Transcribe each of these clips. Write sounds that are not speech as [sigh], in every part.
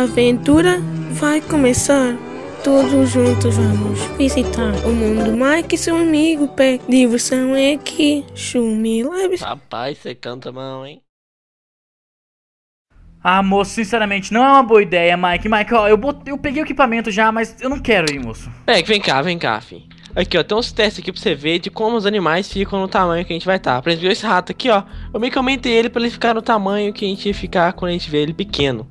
A aventura vai começar. Todos juntos vamos visitar o mundo Mike seu amigo Peck. Diversão é aqui, Chumi Labs. Rapaz, você canta mal, hein? Ah, moço, sinceramente, não é uma boa ideia, Mike. Mike, ó, eu, botei, eu peguei o equipamento já, mas eu não quero ir, moço. Mike, é, vem cá, vem cá, fi. Aqui, ó, tem uns testes aqui pra você ver de como os animais ficam no tamanho que a gente vai estar. Tá. Por exemplo, esse rato aqui, ó, eu meio que aumentei ele pra ele ficar no tamanho que a gente ficar quando a gente vê ele pequeno.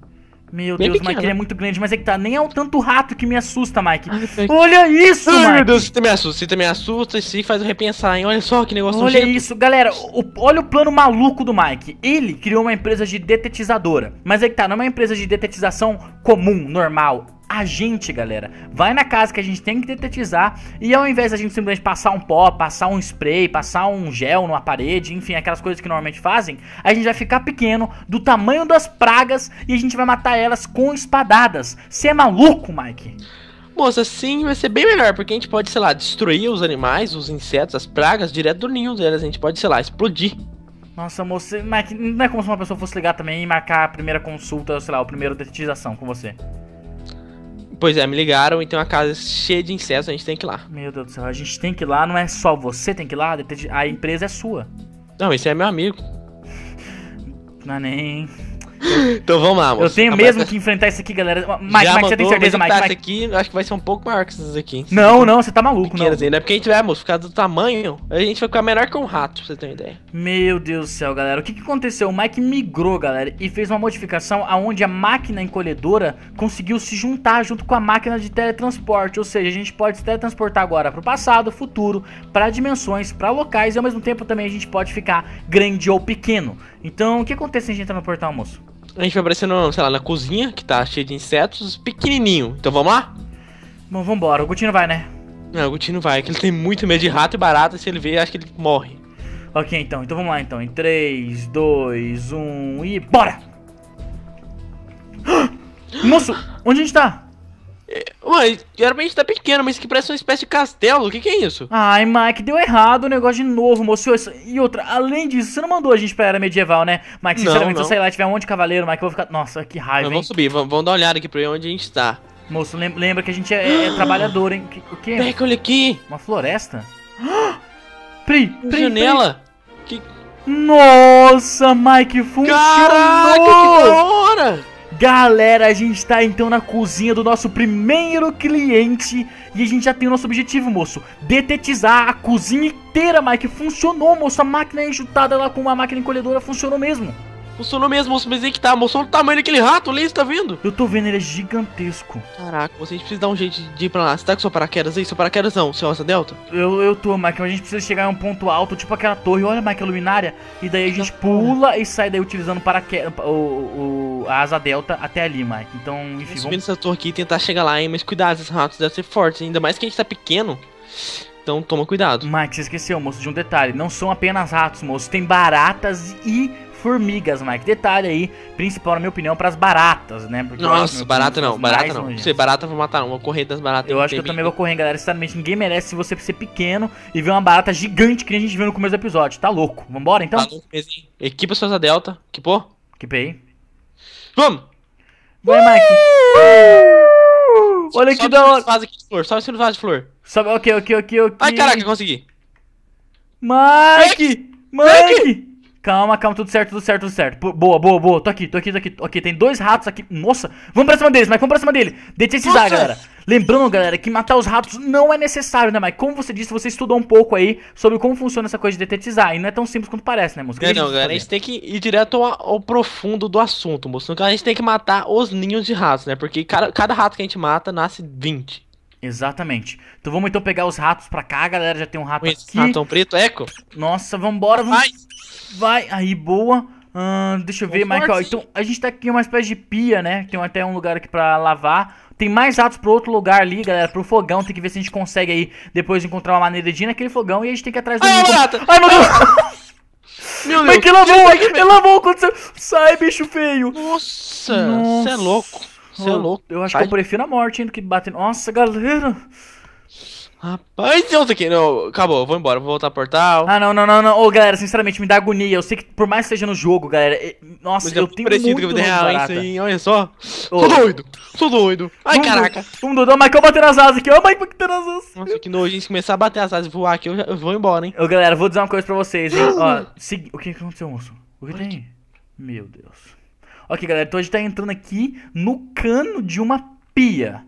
Meu Bem Deus, pequeno. Mike, ele é muito grande, mas é que tá, nem é o tanto rato que me assusta, Mike. Ai, olha isso, Ai, Mike. meu Deus, você também assusta, você também assusta e se faz eu repensar, hein? Olha só que negócio Olha isso, galera, o, olha o plano maluco do Mike. Ele criou uma empresa de detetizadora, mas é que tá, não é uma empresa de detetização comum, normal a gente, galera. Vai na casa que a gente tem que detetizar e ao invés da gente simplesmente passar um pó, passar um spray, passar um gel numa parede, enfim, aquelas coisas que normalmente fazem, a gente vai ficar pequeno, do tamanho das pragas e a gente vai matar elas com espadadas. Você é maluco, Mike? Moça, sim, vai ser bem melhor, porque a gente pode, sei lá, destruir os animais, os insetos, as pragas direto do ninho delas. A gente pode, sei lá, explodir. Nossa, moça, Mike, não é como se uma pessoa fosse ligar também e marcar a primeira consulta, sei lá, o primeiro detetização com você. Pois é, me ligaram e tem uma casa cheia de insetos, a gente tem que ir lá. Meu Deus do céu, a gente tem que ir lá, não é só você tem que ir lá, a empresa é sua. Não, esse é meu amigo. Não é nem. Então vamos lá, moço. Eu tenho ah, mesmo é- que enfrentar isso aqui, galera. Mike, Já Mike, você tem certeza, Mike? Mike? aqui, acho que vai ser um pouco maior que esses aqui. Não, não, você tá maluco, não. não. É né? porque a gente vai, moço, por causa do tamanho, a gente vai ficar melhor que um rato, pra você ter uma ideia. Meu Deus do céu, galera. O que, que aconteceu? O Mike migrou, galera, e fez uma modificação aonde a máquina encolhedora conseguiu se juntar junto com a máquina de teletransporte. Ou seja, a gente pode se teletransportar agora pro passado, futuro, pra dimensões, pra locais e ao mesmo tempo também a gente pode ficar grande ou pequeno. Então, o que acontece se a gente entrar no portal, moço? A gente vai aparecer, no, sei lá, na cozinha, que tá cheia de insetos, pequenininho. Então vamos lá? Bom, vambora. O Gutino vai, né? Não, o Gutino vai, que ele tem muito medo de rato e barata. Se ele ver, acho que ele morre. Ok, então. Então vamos lá, então. Em 3, 2, 1 e... Bora! [gasps] Moço, onde a gente tá? Mano, geralmente tá pequeno, mas que parece uma espécie de castelo. O que, que é isso? Ai, Mike, deu errado o um negócio de novo, moço. E outra, além disso, você não mandou a gente pra era medieval, né? Mike, sinceramente, não, não. se eu sair lá e tiver um monte de cavaleiro, Mike, eu vou ficar. Nossa, que raiva. Não, vamos subir, vamos, vamos dar uma olhada aqui pra onde a gente tá. Moço, lembra que a gente é, é [gasps] trabalhador, hein? O quê? Pega, olha aqui. Uma floresta? Pri, ah! Pri, janela? Pri. Que... Nossa, Mike, funcionou! Caraca, que da hora! Galera, a gente tá então na cozinha do nosso primeiro cliente e a gente já tem o nosso objetivo, moço. Detetizar a cozinha inteira, Mike. Funcionou, moço. A máquina enxutada lá com uma máquina encolhedora funcionou mesmo. Funcionou mesmo, moço, mas aí que tá, moço, olha o tamanho daquele rato ali, você tá vendo? Eu tô vendo, ele é gigantesco. Caraca, você precisa dar um jeito de ir pra lá. Você tá com seu paraquedas aí? Seu paraquedas não, seu asa delta? Eu, eu tô, Mike, mas a gente precisa chegar em um ponto alto, tipo aquela torre, olha, Mike, a luminária. E daí a gente pula e sai daí utilizando paraquedas, o, o a asa delta até ali, Mike. Então, enfim. Vamos subir nessa torre aqui e tentar chegar lá, hein? Mas cuidado, esses ratos devem ser fortes. Ainda mais que a gente tá pequeno. Então toma cuidado. Mike, você esqueceu, moço, de um detalhe. Não são apenas ratos, moço. Tem baratas e formigas, Mike. Detalhe aí, principal na minha opinião, para as baratas, né? Porque Nossa, barata não, barata não. Você barata vou matar, não. Vou correr das baratas. Eu acho que eu também vou correr, galera. Sinceramente, ninguém merece você ser pequeno e ver uma barata gigante que a gente viu no começo do episódio. Tá louco. Vambora então? Tá louco, Equipa suas a Delta. Equipou? Equipei. Vamos! Vai, Mike! Olha que da hora! Sobe aqui de flor, só se não faz de flor. sabe ok, ok, ok, ok. Ai, caraca, consegui. Mike! Mike! Mike! Calma, calma, tudo certo, tudo certo, tudo certo. Boa, boa, boa. Tô aqui, tô aqui, tô aqui. Ok, tem dois ratos aqui. Nossa, vamos pra cima deles, Mike, vamos pra cima dele. deixa esses A, galera. Lembrando, galera, que matar os ratos não é necessário, né, Mas Como você disse, você estudou um pouco aí sobre como funciona essa coisa de detetizar. E não é tão simples quanto parece, né, moço? É, não, não, galera, a gente tem que ir direto ao, profundo do assunto, moço. A gente tem que matar os ninhos de ratos, né? Porque cada, cada rato que a gente mata nasce 20. Exatamente. Então vamos então pegar os ratos pra cá, galera. Já tem um rato Esse aqui. Ratão preto, eco. Nossa, vambora, vamos. Vai! Vai, aí, boa. deixa eu ver, Michael. Então, a gente tá aqui em uma espécie de pia, né? Tem até um lugar aqui pra lavar. Tem mais atos para outro lugar ali, galera, pro fogão. Tem que ver se a gente consegue aí depois encontrar uma maneira de ir naquele fogão e a gente tem que ir atrás do. É, ai, Ai, meu Deus! Meu Mas Deus, que lavou, que lavou, você Sai, bicho feio. Nossa, você é louco. Você é louco. Eu acho Sai. que eu prefiro a morte hein, do que bater. Nossa, galera. Rapaz, não sei que. Não, acabou, vou embora, vou voltar pro portal. Ah, não, não, não, não. Ô, galera, sinceramente, me dá agonia. Eu sei que por mais que seja no jogo, galera. É... Nossa, Mas é eu é tenho muito que real, hein, isso olha só. Ô. doido, tô doido. Ai, um, caraca. Um doido, mas que eu bater nas asas aqui. Ô, que bater tá nas asas. Nossa, que nojo, a gente começar a bater as asas e voar aqui, eu, já, eu vou embora, hein? Ô, galera, vou dizer uma coisa pra vocês, hein? Ó, [gasps] se... o que aconteceu, moço? O que tem? Meu Deus. Ok, galera, então a gente tá entrando aqui no cano de uma pia.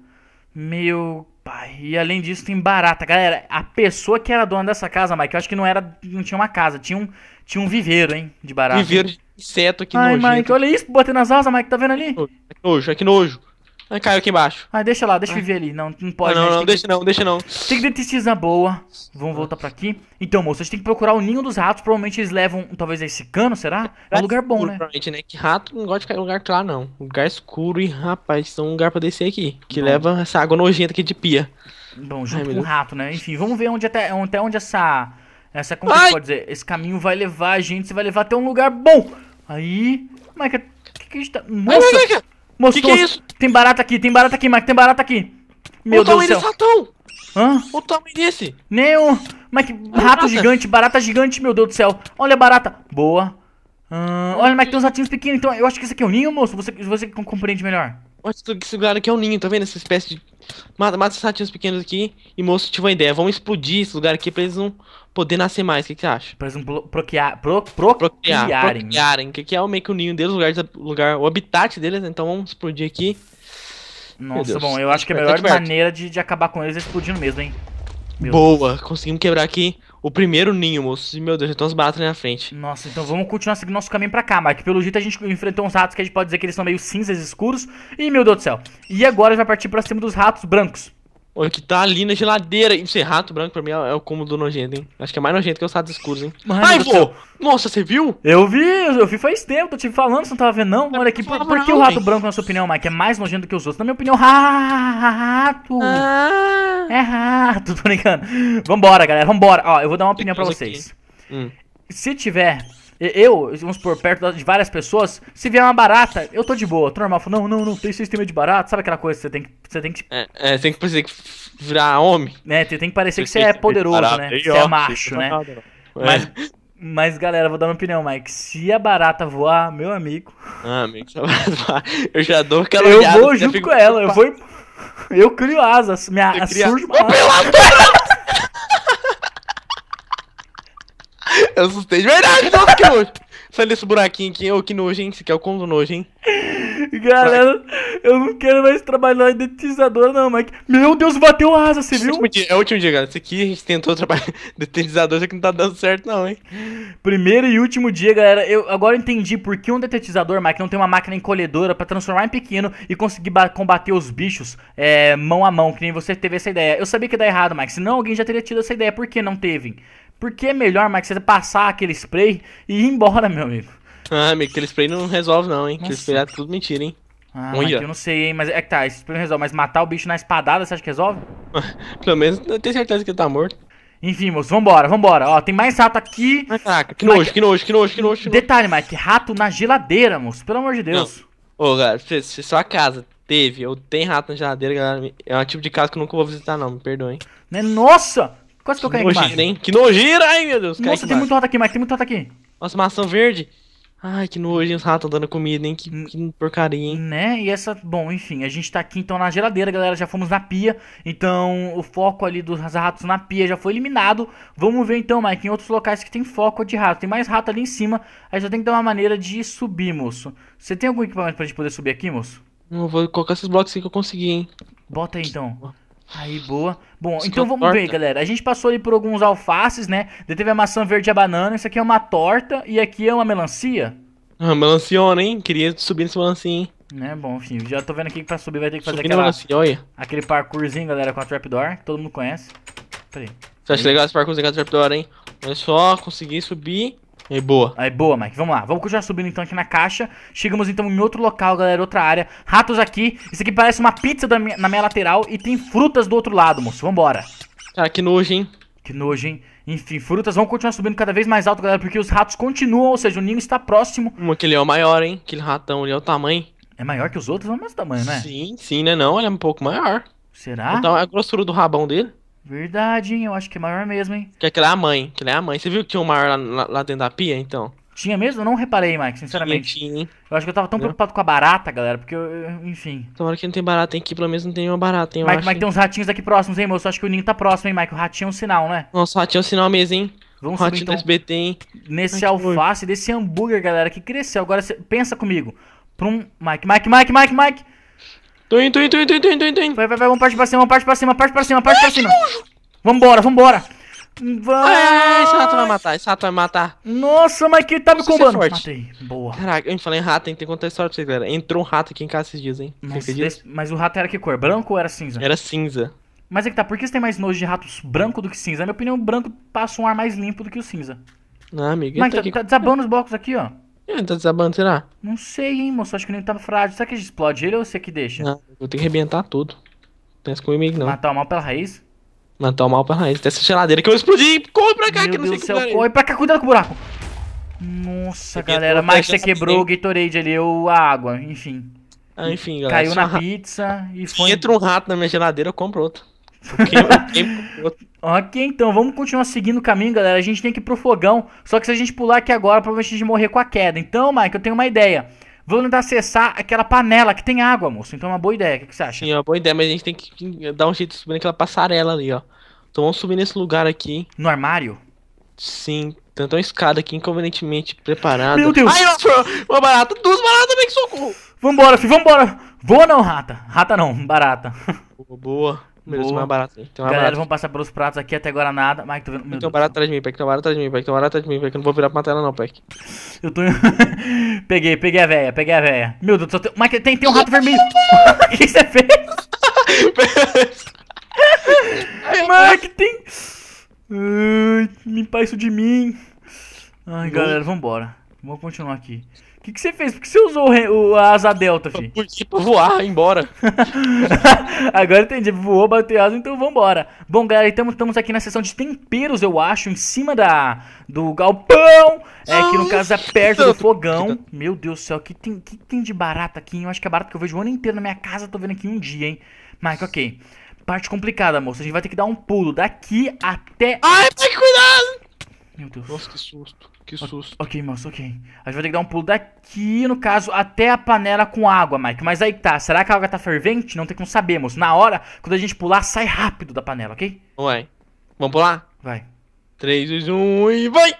Meu Pai, e além disso tem barata. Galera, a pessoa que era dona dessa casa, Mike, eu acho que não era, não tinha uma casa, tinha um, tinha um viveiro, hein, de barata. Viveiro de inseto aqui Ai, nojento. Mike, olha isso, botei nas asas, Mike, tá vendo ali? É que nojo, é que nojo. Ah, caiu aqui embaixo. Ah, deixa lá, deixa eu viver ah. ali. Não, não pode. Ah, não, né? não, deixa que... não, deixa não. Tem que dentistas na boa. Vamos voltar pra aqui. Então, moço, a gente tem que procurar o ninho dos ratos. Provavelmente eles levam, talvez, esse cano, será? É um lugar bom, né? Provavelmente, né? Que rato não gosta de ficar em lugar claro, tá não. Lugar escuro e, rapaz, isso um lugar pra descer aqui. Que bom. leva essa água nojenta aqui de pia. Bom, junto Ai, com o rato, né? Enfim, vamos ver onde até, até onde essa... Essa, como você pode dizer? Esse caminho vai levar a gente, você vai levar até um lugar bom. Aí, Maica, é o que que a gente tá... Nossa! Ai, Mostrou. Que que é isso? Tem barata aqui, tem barata aqui, Mike, tem barata aqui. Meu o Deus do céu. o Ratão. Hã? O tamanho desse. Nenhum. Mike, Olha rato gigante, barata gigante, meu Deus do céu. Olha a barata. Boa. Hum, olha, Mike, tem uns ratinhos pequenos, então eu acho que esse aqui é o ninho, moço. Você, você compreende melhor. Olha, esse lugar aqui é o ninho, tá vendo? Essa espécie de mata, mata esses ratinhos pequenos aqui e moço tive uma ideia. Vamos explodir esse lugar aqui pra eles não poder nascer mais. O que, que você acha? Pra eles não procriar, pro, pro, procriarem. O que, que é o meio que o ninho deles, o lugar, lugar, o habitat deles. Né? Então vamos explodir aqui. Nossa, bom, eu acho que a melhor maneira de, de acabar com eles é explodindo mesmo, hein. Meu Boa, Deus. conseguimos quebrar aqui o primeiro ninho, moço. Meu Deus, então os uns baratos ali na frente. Nossa, então vamos continuar seguindo nosso caminho pra cá, Mark. Pelo jeito a gente enfrentou uns ratos que a gente pode dizer que eles são meio cinzas escuros. E meu Deus do céu. E agora a gente vai partir pra cima dos ratos brancos. Olha, que tá ali na geladeira. isso é rato branco pra mim é, é o cômodo nojento, hein? Acho que é mais nojento que os ratos escuros, hein? Mano Ai, vô! Nossa, você viu? Eu vi, eu vi faz tempo, eu te falando, você não tava vendo, não? Olha aqui, por, por que o rato branco, na sua opinião, Mike, é mais nojento que os outros? Na minha opinião, rato! Ah. É rato, [laughs] tô brincando. Vambora, galera, vambora. Ó, eu vou dar uma opinião pra vocês. Hum. Se tiver eu, vamos por perto de várias pessoas, se vier uma barata, eu tô de boa, tô normal. Falo, não, não, não, tem sistema de barata, sabe aquela coisa que você tem que. Você tem que. É, é tem que parecer que virar homem. É, tem, tem que parecer que você é poderoso, barata, né? Que você é ó, né? é macho, né? mas, mas, galera, vou dar uma opinião, Mike. Se a barata voar, meu amigo. Ah, amigo, eu já dou aquela. Eu olhada, vou junto com ela, eu vou. Eu crio asas, minha surge uma. Pela Eu assustei de verdade, nossa, que nojo. Sai desse buraquinho aqui, ô, oh, que nojo, hein? Você quer é o do nojo, hein? Galera, eu não quero mais trabalhar em detetizador, não, Mike. Meu Deus, bateu a asa, você viu? É o último dia, galera. Isso aqui a gente tentou trabalhar detetizador, só que não tá dando certo, não, hein? Primeiro e último dia, galera. Eu agora entendi por que um detetizador, Mike, não tem uma máquina encolhedora pra transformar em pequeno e conseguir combater os bichos é, mão a mão, que nem você teve essa ideia. Eu sabia que ia dar errado, Mike. Senão alguém já teria tido essa ideia. Por que não teve? Porque é melhor, Mike, você passar aquele spray e ir embora, meu amigo. Ah, amigo, aquele spray não resolve, não, hein? Aquele spray é tudo mentira, hein? Ah, Mike, eu não sei, hein? Mas é que tá, esse spray não resolve. Mas matar o bicho na espadada, você acha que resolve? [laughs] Pelo menos eu tenho certeza que ele tá morto. Enfim, moço, vambora, vambora. Ó, tem mais rato aqui. Ah, caraca, que nojo, Mike... que nojo, que nojo, que nojo. Detalhe, Mike, rato na geladeira, moço. Pelo amor de Deus. Não. Ô, galera, se, sua casa teve ou tem rato na geladeira, galera, é um tipo de casa que eu nunca vou visitar, não. Me perdoem. Né? Nossa! Quase que, eu caí aqui nojeira, hein? Que nojira, ai meu Deus. Nossa, tem muito rato aqui, Mike, tem muito rato aqui. Nossa, maçã verde. Ai, que nojo, os ratos dando comida, hein? Que, hum. que, porcaria, hein? Né? E essa. Bom, enfim, a gente tá aqui então na geladeira, galera. Já fomos na pia. Então, o foco ali dos ratos na pia já foi eliminado. Vamos ver então, Mike, em outros locais que tem foco de rato. Tem mais rato ali em cima. Aí já tem que dar uma maneira de subir, moço. Você tem algum equipamento pra gente poder subir aqui, moço? Não, vou colocar esses blocos aí que eu consegui, hein? Bota aí então. Aí, boa. Bom, então é vamos torta. ver, galera. A gente passou ali por alguns alfaces, né? Daí teve a maçã verde e a banana. Isso aqui é uma torta e aqui é uma melancia. Ah, melanciona, hein? Queria subir nesse melancia, hein? Né, bom, enfim, já tô vendo aqui que pra subir vai ter que fazer Subindo aquela, melancia, olha. aquele parkourzinho, galera, com a trapdoor, que todo mundo conhece. Peraí. Você acha legal esse parkourzinho com a trapdoor, hein? Olha só, consegui subir. É aí, boa. Aí, boa, Mike. Vamos lá. Vamos continuar subindo então aqui na caixa. Chegamos então em outro local, galera, outra área. Ratos aqui. Isso aqui parece uma pizza minha, na minha lateral e tem frutas do outro lado, moço. Vambora. Cara, ah, que nojo, hein? Que nojo, hein? Enfim, frutas vão continuar subindo cada vez mais alto, galera, porque os ratos continuam, ou seja, o ninho está próximo. Hum, aquele é o maior, hein? Aquele ratão ali é o tamanho. É maior que os outros, mas é o mesmo tamanho, né? Sim, sim, né? Não, ele é um pouco maior. Será? Então é a grossura do rabão dele. Verdade, hein? Eu acho que é maior mesmo, hein? Que aquela é, é a mãe, que é a mãe. Você viu que tinha um maior lá, lá, dentro da pia, então? Tinha mesmo? Eu não reparei, Mike, sinceramente. Tinha, tinha, eu acho que eu tava tão não. preocupado com a barata, galera, porque eu, enfim. Tomara que não tem barata aqui, pelo menos não tem uma barata, hein? Mike, Mike, tem uns ratinhos aqui próximos, hein, moço? Acho que o ninho tá próximo, hein, Mike? O ratinho é um sinal, né? Nossa, o ratinho é um sinal mesmo, hein? Vamos ratinho subir, então, SBT, hein? Nesse Ai, alface, desse hambúrguer, galera, que cresceu. Agora, pensa comigo. Pra um. Mike, Mike, Mike, Mike, Mike! Tô indo, tô indo, tô indo, tô Vai, vai, vai, uma parte pra cima, uma parte pra cima, uma parte pra cima, parte pra cima. Vambora, vambora. Vai. Ai, esse rato vai matar, esse rato vai matar. Nossa, mas que tá me combando. Matei. Boa. Caraca, eu falei rato, hein? Tem que contar a história pra vocês, galera. Entrou um rato aqui em casa esses dias, hein? Nossa, desse... Mas o rato era que cor? Branco ou era cinza? Era cinza. Mas é que tá, por que você tem mais nojo de ratos branco do que cinza? Na minha opinião, o branco passa um ar mais limpo do que o cinza. Não, ah, amigo. Mas então tá, aqui... tá desabando os blocos aqui, ó. Ele é, tá desabando, será? Não sei, hein, moço. Acho que nem tá frágil. Será que a gente explode ele ou você que deixa? Não, eu tenho que arrebentar tudo. Não o comigo, não. Matar o mal pela raiz? Matar o mal pela raiz. Tem essa geladeira que eu explodi. Corre pra cá, Meu que eu não sei o que é Corre pra cá, cuidado com o buraco. Nossa, galera. Mas você quebrou o Gatorade ali, ou a água, enfim. Ah, enfim, galera. Caiu na pizza e foi... Se entra um rato na minha geladeira, eu compro outro ok, então vamos continuar seguindo o caminho, galera. A gente tem que ir pro fogão. Só que se a gente pular aqui agora, provavelmente a gente morrer com a queda. Então, Mike, eu tenho uma ideia. Vamos tentar acessar aquela panela que tem água, moço. Então é uma boa ideia. O que, que você acha? Sim, é uma boa ideia, mas a gente tem que dar um jeito de subir naquela passarela ali, ó. Então vamos subir nesse lugar aqui. No armário? Sim, tanto uma escada aqui inconvenientemente preparada. Meu Deus! Ai, nossa, uma barata, duas baratas, bem que socorro! Vambora, filho, vambora! Boa não, rata. Rata não, barata. [laughs] Boa, boa. Beleza, mais barato. Tem Galera, vamos passar pelos pratos aqui até agora nada. Mike, tô vendo. Meu tem um barato atrás de mim, Peck. Tem um barato atrás de mim, Peck. Tem um barato atrás de mim, Peck. Eu não vou virar pra matar ela, não, Peck. [laughs] Eu tô. [laughs] peguei, peguei a véia, peguei a véia. Meu Deus do céu. Tem... Mike, tem, tem um rato vermelho. [laughs] O que você fez? Mike, tem. Ai, limpar isso de mim. Ai, galera, vambora. Vamos continuar aqui. O que, que você fez? Por que você usou o, a asa delta, filho? Porque pra voar, embora. [laughs] Agora entendi. Voou, bateu asa, então vambora. Bom, galera, então estamos aqui na seção de temperos, eu acho, em cima da do galpão. É, que no caso é perto do fogão. Meu Deus do céu, o que tem, que tem de barato aqui? Eu acho que é barata que eu vejo o ano inteiro na minha casa. Tô vendo aqui um dia, hein? Mike, ok. Parte complicada, moça. A gente vai ter que dar um pulo daqui até... Ai, cuidado! Meu Deus. Nossa, que susto. Que susto. Ok, moço, ok. A gente vai ter que dar um pulo daqui, no caso, até a panela com água, Mike. Mas aí tá. Será que a água tá fervente? Não tem como saber, Na hora, quando a gente pular, sai rápido da panela, ok? Ué. Vamos pular? Vai. 3, 2, 1 e vai!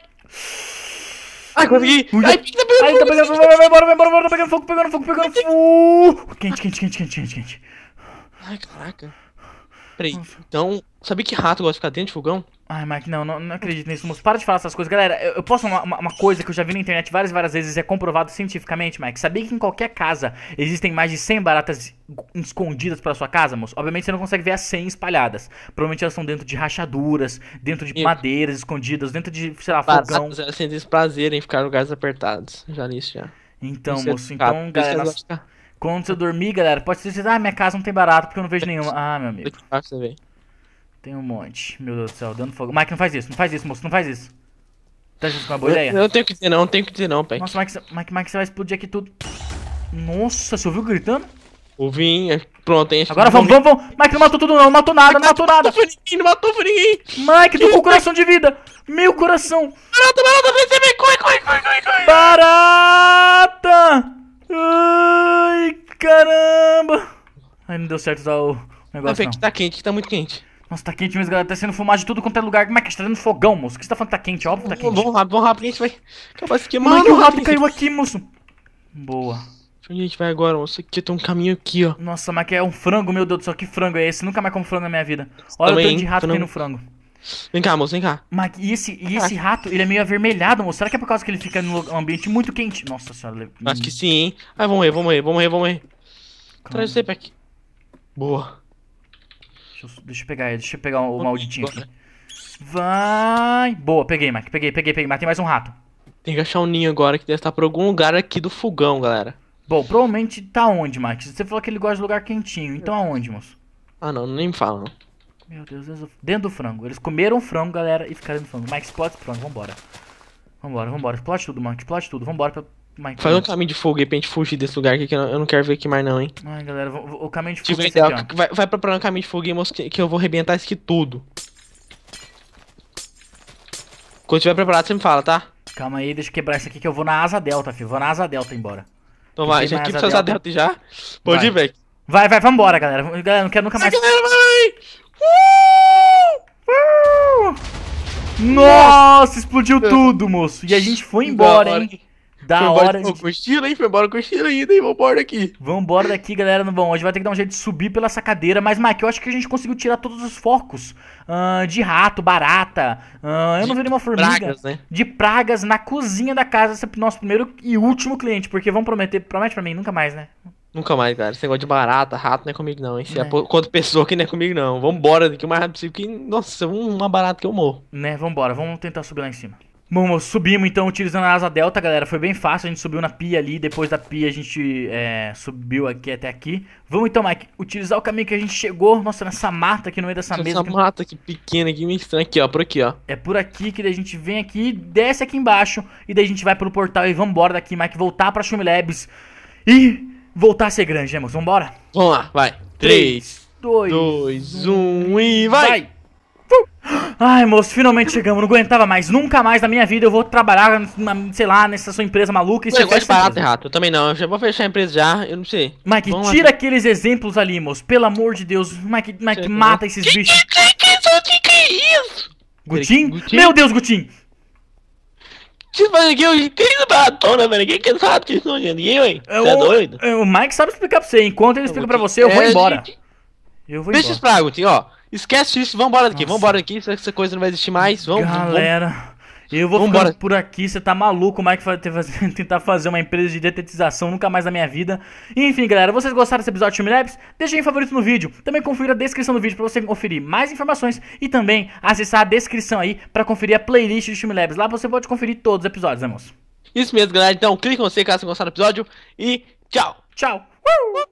Ai, consegui! Ai, tá pegando Ai, tá pegando fogo! Vai embora, vai embora, vai embora, tá pegando fogo, pegando fogo, pegando fogo! Quente, quente, quente, quente, quente, quente. Ai, caraca peraí. Então, sabia que rato gosta de ficar dentro de fogão? Ai, Mike, não, não, não acredito nisso, moço. Para de falar essas coisas. Galera, eu, eu posso uma, uma, coisa que eu já vi na internet várias várias vezes é comprovado cientificamente, Mike. Sabia que em qualquer casa existem mais de 100 baratas escondidas pra sua casa, moço? Obviamente você não consegue ver as 100 espalhadas. Provavelmente elas estão dentro de rachaduras, dentro de e... madeiras escondidas, dentro de, sei lá, baratas, fogão. Elas sentem prazer em ficar em lugares apertados. Já nisso, já. Então, é moço, então, galera... É quando você dormir, galera, pode ser que ah, minha casa não tem barato porque eu não vejo nenhuma. [laughs] Ah, meu amigo. Tem um monte. Meu Deus do céu, dando fogo. Mike, não faz isso, não faz isso, moço, não faz isso. Tá junto com uma boa eu, ideia? não tenho que dizer não, não tenho que dizer não, pai. Nossa, Mike, Mike, Mike, você vai explodir aqui tudo. Nossa, você ouviu gritando? Ouvi, é, pronto, hein? Agora vamos, vamos, vamos. Mike, não matou tudo não, não matou nada, não matou nada. Não matou ninguém. Mike, tô com [laughs] coração de vida. Meu coração. Barata, barata, vem, vem, corre, corre, corre, corre. Barata! Ai, caramba! Ai, não deu certo usar o negócio. Não, não. tá quente, tá muito quente. Nossa, tá quente mesmo, galera. Tá sendo fumado de tudo quanto é lugar. Como é que tá dando fogão, moço? O que você tá falando que tá quente? Óbvio que tá quente. Vamos rápido, vamos rápido, a gente vai acabar se queimando. Mano, o rabo caiu aqui, moço. Boa. Onde a gente vai agora, moço? Aqui tem um caminho aqui, ó. Nossa, mas que é um frango, meu Deus do céu. Que frango é esse? Nunca mais como frango na minha vida. Olha Também, o tanto de rato que tem no frango. Vem cá, moço, vem cá. Mas e esse, e esse rato, ele é meio avermelhado, moço. Será que é por causa que ele fica num ambiente muito quente? Nossa senhora. É Acho que sim, hein? Ai, vamos aí, vamos aí, vamos aí, vamos aí. Traz você pra aqui. Boa. Deixa eu, deixa eu pegar ele, deixa eu pegar o, o malditinho aqui. Vai! Boa, peguei, Mike. Peguei, peguei, peguei. Matei mais um rato. Tem que achar um ninho agora que deve estar por algum lugar aqui do fogão, galera. Bom, provavelmente tá onde, Mike? Você falou que ele gosta de lugar quentinho, então aonde, moço? Ah, não, nem me fala, não. Meu Deus, dentro do frango. Eles comeram frango, galera, e ficaram dentro do frango. Mike, explode esse frango, vambora. Vambora, vambora. Explode tudo, Mike. Explode tudo. Vambora pra... Mike. Faz um caminho de fogo aí pra gente fugir desse lugar aqui, que eu não quero ver aqui mais não, hein. Ai, galera, o caminho de fogo é esse aqui, Vai, vai preparando o caminho de fogo aí, moço, que, eu vou arrebentar isso aqui tudo. Quando tiver preparado, você me fala, tá? Calma aí, deixa eu quebrar isso aqui que eu vou na asa delta, filho. Vou na asa delta embora. Então vai, já tive sua asa delta já. Pode vai. ir, velho. Vai, vai, vambora, galera. Galera, não quero nunca mais. Ai, galera, vai! Nossa, explodiu é. tudo, moço. E a gente foi embora, da hein? Hora. Da foi hora. Embora, de... com estilo, hein? Foi embora com estilo ainda, hein? Vambora daqui. Vambora daqui, galera. Não vão. A gente vai ter que dar um jeito de subir pela sacadeira. Mas, Mike, eu acho que a gente conseguiu tirar todos os focos uh, de rato, barata. Uh, eu de não vi nenhuma formiga. Pragas, né? De pragas na cozinha da casa. Esse é nosso primeiro e último cliente. Porque vão prometer. Promete pra mim, nunca mais, né? Nunca mais, cara. Esse negócio de barata, rato não é comigo, não. Hein? Se é. Quanto é. pessoa que não é comigo, não. Vambora daqui o mais rápido possível, que, nossa, uma barata que eu morro. Né, vambora, vamos tentar subir lá em cima. Bom, subimos então utilizando a asa delta, galera. Foi bem fácil, a gente subiu na pia ali. Depois da pia a gente é, subiu aqui até aqui. Vamos então, Mike, utilizar o caminho que a gente chegou. Nossa, nessa mata aqui no meio dessa mesa. Essa que... mata aqui pequena, aqui meio estranha. Aqui, ó, por aqui, ó. É por aqui que daí a gente vem aqui, desce aqui embaixo. E daí a gente vai pelo portal e vambora daqui, Mike, voltar pra Shumilebs. E voltar a ser grande, né, moço? Vambora? Vamos lá, vai. 3, 2, 2 1 e vai! vai. Ai, moço, finalmente chegamos. Não aguentava mais. Nunca mais na minha vida eu vou trabalhar, na, sei lá, nessa sua empresa maluca. E eu gosto de barato, rato. Eu também não. Eu já vou fechar a empresa já. Eu não sei. Mike, Vamos tira lá. aqueles exemplos ali, moço. Pelo amor de Deus. Mike, Mike mata esses que, bichos. Que, que, que, que, que é isso? Gutim? Meu Deus, Gutim! Tipo, mas ninguém entende maratona, tá velho. Ninguém que sabe que isso é ninguém, hein Você é, é doido? É, o Mike sabe explicar pra você. Enquanto ele explica pra você, eu vou embora. Eu vou Deixa embora. Deixa ó. Esquece isso, vambora daqui, Nossa. vambora daqui, essa coisa não vai existir mais. Vamos, Galera. Vamos eu vou ficar por aqui, você tá maluco, como é que vai [laughs] tentar fazer uma empresa de detetização nunca mais na minha vida. Enfim, galera, vocês gostaram desse episódio de Timelapse? Labs? Deixem um favorito no vídeo. Também confira a descrição do vídeo para você conferir mais informações e também acessar a descrição aí para conferir a playlist do Timelapse. Lá você pode conferir todos os episódios, né, moço? Isso mesmo, galera. Então, clique em você caso você gostar do episódio e tchau. Tchau. Uh!